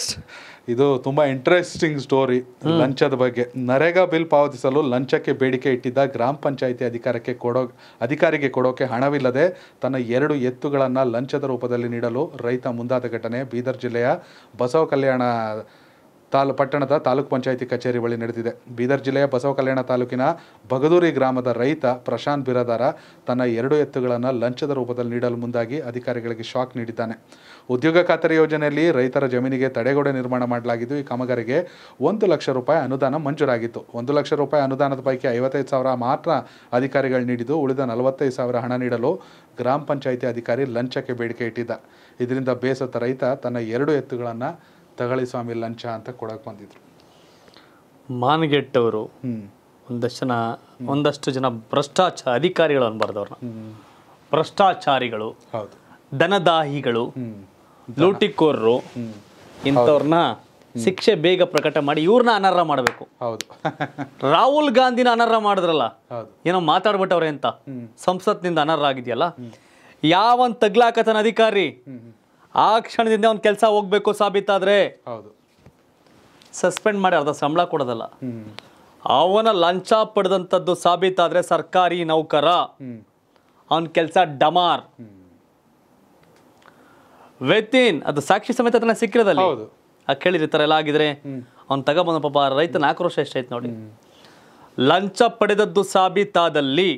next ಇದು ತುಂಬಾ interesting story ಲಂಚದ ಬಗ್ಗೆ ನರೇಗಾ ಬಿಲ್ ಪಾವತಿಸಲು ಲಂಚಕ್ಕೆ ಬೇಡಿಕೆ ಇಟ್ಟಿದ್ದ ಗ್ರಾಮ ಪಂಚಾಯಿತಿ ಅಧಿಕಾರಕ್ಕೆ ಕೊಡೋ ಅಧಿಕಾರಿಗೆ ಕೊಡೋಕೆ ಹಣವಿಲ್ಲದೆ ತನ್ನ ಎರಡು ಎತ್ತುಗಳನ್ನು ಲಂಚದ ರೂಪದಲ್ಲಿ ನೀಡಲು ರೈತ ಮುಂದಾದ ಘಟನೆ ಬೀದರ್ ಜಿಲ್ಲೆಯ ಬಸವ ಕಲ್ಯಾಣ ತಾಲ್ ಪಟ್ಟಣದ ತಾಲೂಕು ಪಂಚಾಯಿತಿ ಕಚೇರಿ ಬಳಿ ನಡೆದಿದೆ ಬೀದರ್ ಜಿಲ್ಲೆಯ ಬಸವ ಕಲ್ಯಾಣ ತಾಲೂಕಿನ ಬಗದೂರಿ ಗ್ರಾಮದ ರೈತ ಪ್ರಶಾಂತ್ ಬಿರದಾರ ತನ್ನ ಎರಡು ಎತ್ತುಗಳನ್ನು ಲಂಚದ ರೂಪದಲ್ಲಿ ನೀಡಲು ಮುಂದಾಗಿ ಅಧಿಕಾರಿಗಳಿಗೆ ಶಾಕ್ ನೀಡಿದ್ದಾನೆ ಉದ್ಯೋಗ ಖಾತರಿ ಯೋಜನೆಯಲ್ಲಿ ರೈತರ ಜಮೀನಿಗೆ ತಡೆಗೋಡೆ ನಿರ್ಮಾಣ ಮಾಡಲಾಗಿದ್ದು ಈ ಕಾಮಗಾರಿಗೆ ಒಂದು ಲಕ್ಷ ರೂಪಾಯಿ ಅನುದಾನ ಮಂಜೂರಾಗಿತ್ತು ಒಂದು ಲಕ್ಷ ರೂಪಾಯಿ ಅನುದಾನದ ಪೈಕಿ ಐವತ್ತೈದು ಸಾವಿರ ಮಾತ್ರ ಅಧಿಕಾರಿಗಳು ನೀಡಿದ್ದು ಉಳಿದ ನಲವತ್ತೈದು ಸಾವಿರ ಹಣ ನೀಡಲು ಗ್ರಾಮ ಪಂಚಾಯಿತಿ ಅಧಿಕಾರಿ ಲಂಚಕ್ಕೆ ಬೇಡಿಕೆ ಇಟ್ಟಿದ್ದ ಇದರಿಂದ ಬೇಸತ್ತ ರೈತ ತನ್ನ ಎರಡು ಎತ್ತುಗಳನ್ನು ತಗಳಿ ಸ್ವಾಮಿ ಲಂಚ ಅಂತ ಕೊಡಕ್ ಬಂದಿದ್ರು ಮಾನ್ಗೆಟ್ಟವರು ಒಂದಷ್ಟು ಜನ ಒಂದಷ್ಟು ಜನ ಭ್ರಷ್ಟಾಚಾರ ಅಧಿಕಾರಿಗಳು ಅನ್ಬಾರ್ದು ಭ್ರಷ್ಟಾಚಾರಿಗಳು ದನದಾಹಿಗಳು ಲೂಟಿಕೋರರು ಇಂಥವ್ರನ್ನ ಶಿಕ್ಷೆ ಬೇಗ ಪ್ರಕಟ ಮಾಡಿ ಇವ್ರನ್ನ ಅನರ್ಹ ಮಾಡಬೇಕು ಹೌದು ರಾಹುಲ್ ಗಾಂಧಿನ ಅನರ್ಹ ಮಾಡಿದ್ರಲ್ಲ ಏನೋ ಮಾತಾಡ್ಬಿಟ್ಟವ್ರೆ ಅಂತ ಸಂಸತ್ನಿಂದ ಅನರ್ಹ ಆಗಿದೆಯಲ್ಲ ಯಾವನ್ ತಗ್ಲಾಕತನ ಅಧಿಕಾರಿ ಆ ಕ್ಷಣದಿಂದ ಅವ್ನ ಕೆಲಸ ಹೋಗ್ಬೇಕು ಸಾಬೀತಾದ್ರೆ ಹೌದು ಸಸ್ಪೆಂಡ್ ಮಾಡಿ ಅರ್ಧ ಸಂಬಳ ಕೊಡೋದಲ್ಲ ಅವನ ಲಂಚ ಪಡೆದಂಥದ್ದು ಸಾಬೀತಾದ್ರೆ ಸರ್ಕಾರಿ ನೌಕರ ಅವನ ಕೆಲಸ ಡಮಾರ್ ಇನ್ ಅದು ಸಾಕ್ಷಿ ಸಮೇತ ಅದನ್ನ ಸಿಕ್ಕಿರೋದಲ್ಲ ಆ ತರ ಈ ಎಲ್ಲ ಆಗಿದ್ರೆ ಅವ್ನು ತಗೊಬಂದ ಪಾಪ ರೈತನ ಆಕ್ರೋಶ ಎಷ್ಟೈತೆ ನೋಡಿ ಲಂಚ ಪಡೆದದ್ದು ಸಾಬೀತಾದಲ್ಲಿ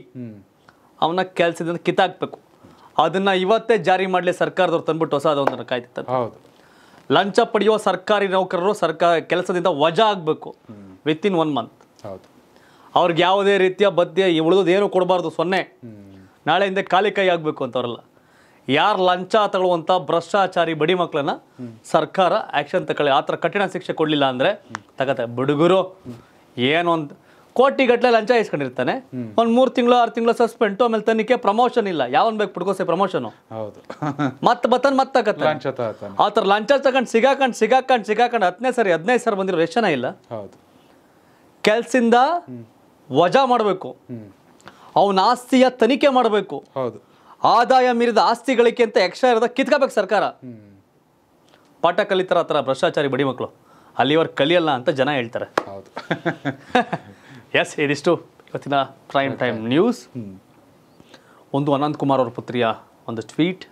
ಅವನ ಕೆಲಸದಿಂದ ಕಿತ್ತಾಕ್ಬೇಕು ಅದನ್ನು ಇವತ್ತೇ ಜಾರಿ ಮಾಡಲಿ ಸರ್ಕಾರದವ್ರು ತಂದ್ಬಿಟ್ಟು ಹೊಸ ಅದೊಂದನ್ನು ಹೌದು ಲಂಚ ಪಡೆಯುವ ಸರ್ಕಾರಿ ನೌಕರರು ಸರ್ಕಾರ ಕೆಲಸದಿಂದ ವಜಾ ಆಗಬೇಕು ವಿತ್ ಇನ್ ಒನ್ ಮಂತ್ ಹೌದು ಅವ್ರಿಗೆ ಯಾವುದೇ ರೀತಿಯ ಬದ್ದೆ ಉಳಿದು ಏನು ಕೊಡಬಾರ್ದು ಸೊನ್ನೆ ಹಿಂದೆ ಖಾಲಿ ಕೈ ಆಗಬೇಕು ಅಂತವರಲ್ಲ ಯಾರು ಲಂಚ ತಗೊಳ್ಳುವಂಥ ಭ್ರಷ್ಟಾಚಾರಿ ಬಡಿ ಮಕ್ಕಳನ್ನ ಸರ್ಕಾರ ಆ್ಯಕ್ಷನ್ ತಗೊಳ್ಳಿ ಆ ಥರ ಕಠಿಣ ಶಿಕ್ಷೆ ಕೊಡಲಿಲ್ಲ ಅಂದರೆ ತಗತ್ತೆ ಬಡಗರು ಏನೊಂದು ಕೋಟಿಗಟ್ಟಲೆ ಲಂಚ ಇಸ್ಕೊಂಡಿರ್ತಾನೆ ಒಂದು ಮೂರು ತಿಂಗಳು ಆರು ತಿಂಗಳು ಸಸ್ಪೆಂಡ್ ಆಮೇಲೆ ತನಿಖೆ ಪ್ರಮೋಷನ್ ಇಲ್ಲ ಯಾವನ್ ಬೇಕು ಪುಡ್ಕೋಸೆ ಪ್ರಮೋಷನ್ ಹೌದು ಮತ್ತೆ ಬತ್ತನ್ ಮತ್ತೆ ಆ ಥರ ಲಂಚ ತಗೊಂಡ್ ಸಿಗಾಕಂಡ್ ಸಿಗಾಕಂಡ್ ಸಿಗಾಕಂಡು ಹತ್ತನೇ ಸರಿ ಹದಿನೈದು ಸರ್ ಬಂದಿರೋ ರೇಷನ ಇಲ್ಲ ಕೆಲ್ಸಿಂದ ವಜಾ ಮಾಡಬೇಕು ಅವನ ಆಸ್ತಿಯ ತನಿಖೆ ಮಾಡಬೇಕು ಹೌದು ಆದಾಯ ಮೀರಿದ ಆಸ್ತಿ ಗಳಿಕೆ ಅಂತ ಎಕ್ಸ್ಟ್ರಾ ಇರೋದ ಕಿತ್ಕೋಬೇಕು ಸರ್ಕಾರ ಪಾಠ ಕಲಿತಾರ ಆ ಭ್ರಷ್ಟಾಚಾರಿ ಬಡಿ ಮಕ್ಕಳು ಅಲ್ಲಿವರ್ ಕಲಿಯಲ್ಲ ಅಂತ ಜನ ಹೇಳ್ತಾರೆ ಎಸ್ ಇದಿಷ್ಟು ಇವತ್ತಿನ ಪ್ರೈಮ್ ಟೈಮ್ ನ್ಯೂಸ್ ಒಂದು ಅನಂತ್ ಕುಮಾರ್ ಅವ್ರ ಪುತ್ರಿಯ ಒಂದು ಟ್ವೀಟ್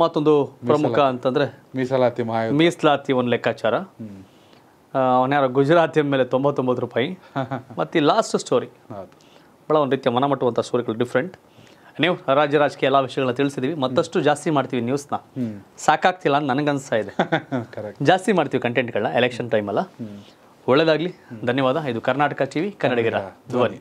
ಮತ್ತೊಂದು ಪ್ರಮುಖ ಅಂತಂದರೆ ಮೀಸಲಾತಿ ಮೀಸಲಾತಿ ಒಂದು ಲೆಕ್ಕಾಚಾರ ಅವನ್ಯಾರ ಗುಜರಾತಿ ಮೇಲೆ ತೊಂಬತ್ತೊಂಬತ್ತು ರೂಪಾಯಿ ಮತ್ತು ಲಾಸ್ಟ್ ಸ್ಟೋರಿ ಭಾಳ ಒಂದು ರೀತಿಯ ಮನಮಟ್ಟುವಂಥ ಸ್ಟೋರಿಗಳು ಡಿಫ್ರೆಂಟ್ ನೀವು ರಾಜ್ಯ ರಾಜಕೀಯ ಎಲ್ಲ ವಿಷಯಗಳನ್ನ ತಿಳಿಸಿದೀವಿ ಮತ್ತಷ್ಟು ಜಾಸ್ತಿ ಮಾಡ್ತೀವಿ ನ್ಯೂಸ್ನ ಸಾಕಾಗ್ತಿಲ್ಲ ಅಂತ ನನಗನ್ಸ್ತಾ ಇದೆ ಜಾಸ್ತಿ ಮಾಡ್ತೀವಿ ಕಂಟೆಂಟ್ಗಳನ್ನ ಎಲೆಕ್ಷನ್ ಟೈಮಲ್ಲ ಒಳ್ಳೆಯದಾಗಲಿ ಧನ್ಯವಾದ ಇದು ಕರ್ನಾಟಕ ಟಿವಿ ಕನ್ನಡಿಗರ ಧ್ವನಿ